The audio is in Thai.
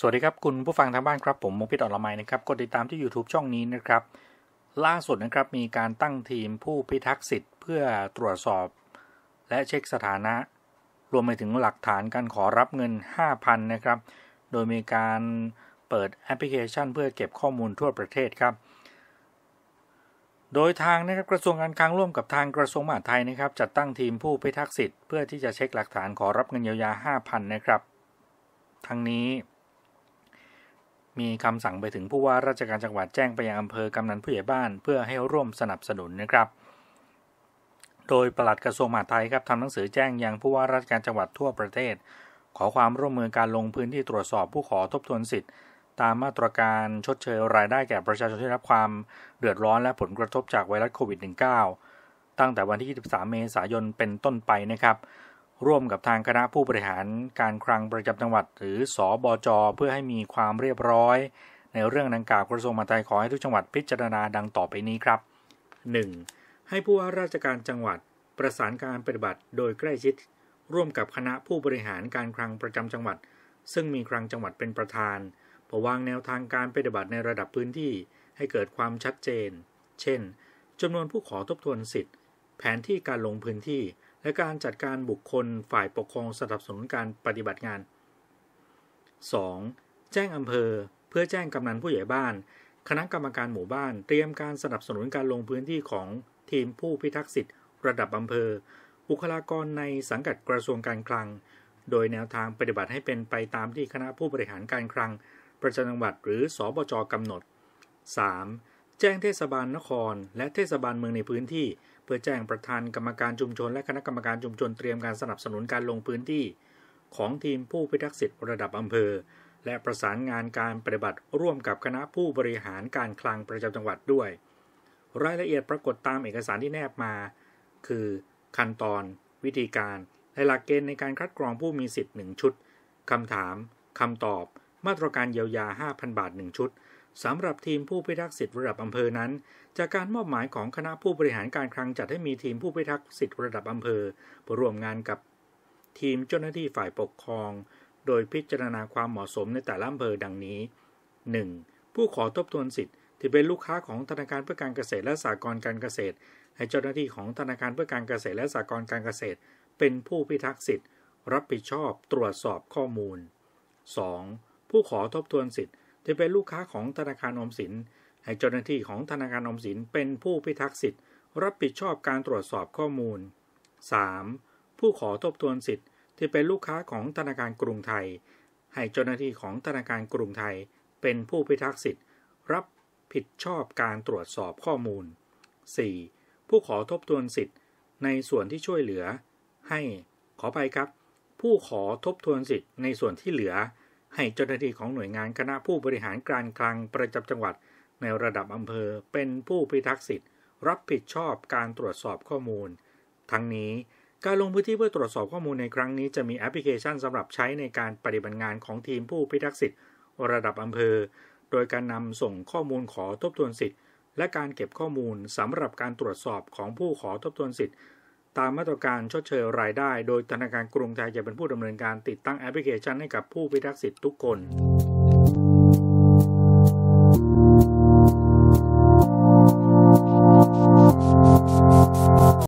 สวัสดีครับ คุณผู้ฟังทางบ้านครับ ผมมงพิษอรไมนะครับ กดติดตามที่ YouTube ช่องนี้นะครับ ล่าสุดนะครับมีการตั้งทีมผู้พิทักษ์สิทธิ์เพื่อตรวจสอบ และเช็คสถานะ รวมไปถึงหลักฐานการขอรับเงิน 5,000นะครับ โดยมีการเปิดแอปพลิเคชัน เพื่อเก็บข้อมูลทั่วประเทศครับ โดยทางนะครับกระทรวงการคลังร่วมกับทางกระทรวงมหาดไทยนะครับจัดตั้งทีมผู้พิทักษ์สิทธิ์เพื่อที่จะเช็คหลักฐานขอรับเงินเยียวยา5,000นะครับ ทั้งนี้มีคำสั่งไปถึงผู้ว่าราชการจังหวัดแจ้งไปยังอำเภอกำนันผู้ใหญ่บ้าน เพื่อให้ร่วมสนับสนุนนะครับ โดยปลัดกระทรวงมหาดไทยครับทำหนังสือแจ้งยังผู้ว่าราชการจังหวัดทั่วประเทศ ขอความร่วมมือการลงพื้นที่ตรวจสอบผู้ขอทบทวนสิทธิ์ ตามมาตรการชดเชยรายได้แก่ประชาชนที่รับความเดือดร้อนและผลกระทบจากไวรัสโควิด -19 ตั้งแต่วันที่ 23 เมษายนเป็นต้นไปนะครับร่วมกับทางคณะผู้บริหารการคลังประจำจังหวัด หรือสอบอจอเพื่อให้มีความเรียบร้อย ในเรื่องดังกล่าวกระทรวงมหาดไทยขอให้ทุกจังหวัดพิจารณาดังต่อไปนี้ครับ 1. ให้ผู้ว่าราชการจังหวัด ประสานการปฏิบัติ โดยใกล้ชิดร่วมกับคณะผู้บริหารการคลังประจำจังหวัด ซึ่งมีคลังจังหวัดเป็นประธานประวางแนวทางการปฏิบัติในระดับพื้นที่ ให้เกิดความชัดเจน เช่นจำนวนผู้ขอทบทวนสิทธิ์แผนที่การลงพื้นที่และการจัดการบุคคลฝ่ายปกครองสนับสนุนการปฏิบัติงาน 2. แจ้งอำเภอ เพื่อแจ้งกำนันผู้ใหญ่บ้าน คณะกรรมการหมู่บ้านเตรียมการสนับสนุนการลงพื้นที่ของทีมผู้พิทักษ์สิทธิ์ระดับอำเภอ บุคลากรในสังกัดกระทรวงการคลัง โดยแนวทางปฏิบัติให้เป็นไปตามที่คณะผู้บริหารการคลัง ประจำจังหวัดหรือสอบจกำหนด 3. แจ้งเทศบาลนคร และเทศบาลเมืองในพื้นที่พื่อแจ้งประธานกรรมการชุมชนและคณะกรรมการชุมชนเตรียมการสนับสนุนการลงพื้นที่ ของทีมผู้พิทักษ์สิทธิ์ระดับอำเภอ และประสานงานการปฏิบัติร่วมกับคณะผู้บริหารการคลังประจำจังหวัดด้วย รายละเอียดปรากฏตามเอกสารที่แนบมา คือขั้นตอน วิธีการและหลักเกณฑ์ในการคัดกรองผู้มีสิทธิ์1ชุดคำถามคำตอบ มาตรการเยียวยา 5,000 บาท1ชุดสำหรับทีมผู้พิทักษ์สิทธิ์ระดับอำเภอนั้น จากการมอบหมายของคณะผู้บริหารการคลังจัด ให้มีทีมผู้พิทักษ์สิทธิ์ระดับอำเภอร่วมงานกับ ทีมเจ้าหน้าที่ฝ่ายปกครอง โดยพิจารณาความเหมาะสมในแต่ละอำเภอดังนี้ 1. ผู้ขอทบทวนสิทธิ์ที่เป็นลูกค้าของธนาคารเพื่อการเกษตรและสหกรณ์การเกษตรให้เจ้าหน้าที่ของธนาคารเพื่อการเกษตรและสหกรณ์การเกษตร เป็นผู้พิทักษ์สิทธิ์ รับผิดชอบตรวจสอบข้อมูล 2. ผู้ขอทบทวนสิทธิ์ที่เป็นลูกค้าของธนาคารอมสินให้เจ้าหน้าที่ของธนาคารอมสิน เป็นผู้พิทักษ์สิทธิ์รับผิดชอบการตรวจสอบข้อมูล 3. ผู้ขอทบทวนสิทธิ์ที่เป็นลูกค้าของธนาคารกรุงไทยให้เจ้าหน้าที่ของธนาคารกรุงไทย เป็นผู้พิทักษ์สิทธิ์รับผิดชอบการตรวจสอบข้อมูล 4. ผู้ขอทบทวนสิทธิ์ในส่วนที่ช่วยเหลือให้ ขอไปครับ ผู้ขอทบทวนสิทธิ์ในส่วนที่เหลือให้เจ้าหน้าที่ของหน่วยงานคณะผู้บริหารการคลังประจำจังหวัดในระดับอำเภอเป็นผู้พิทักษ์สิทธิ์ รับผิดชอบการตรวจสอบข้อมูล ทั้งนี้ การลงพื้นที่เพื่อตรวจสอบข้อมูลในครั้งนี้จะมีแอปพลิเคชันสำหรับใช้ในการปฏิบัติงานของทีมผู้พิทักษ์สิทธิ์ระดับอำเภอ โดยการนำส่งข้อมูลขอทบทวนสิทธิ์และการเก็บข้อมูลสำหรับการตรวจสอบของผู้ขอทบทวนสิทธิ์ตามมาตรการชดเชยรายได้โดยธนาคารกรุงไทยจะเป็นผู้ดำเนินการติดตั้งแอปพลิเคชันให้กับผู้พิทักษ์สิทธิ์ทุกคน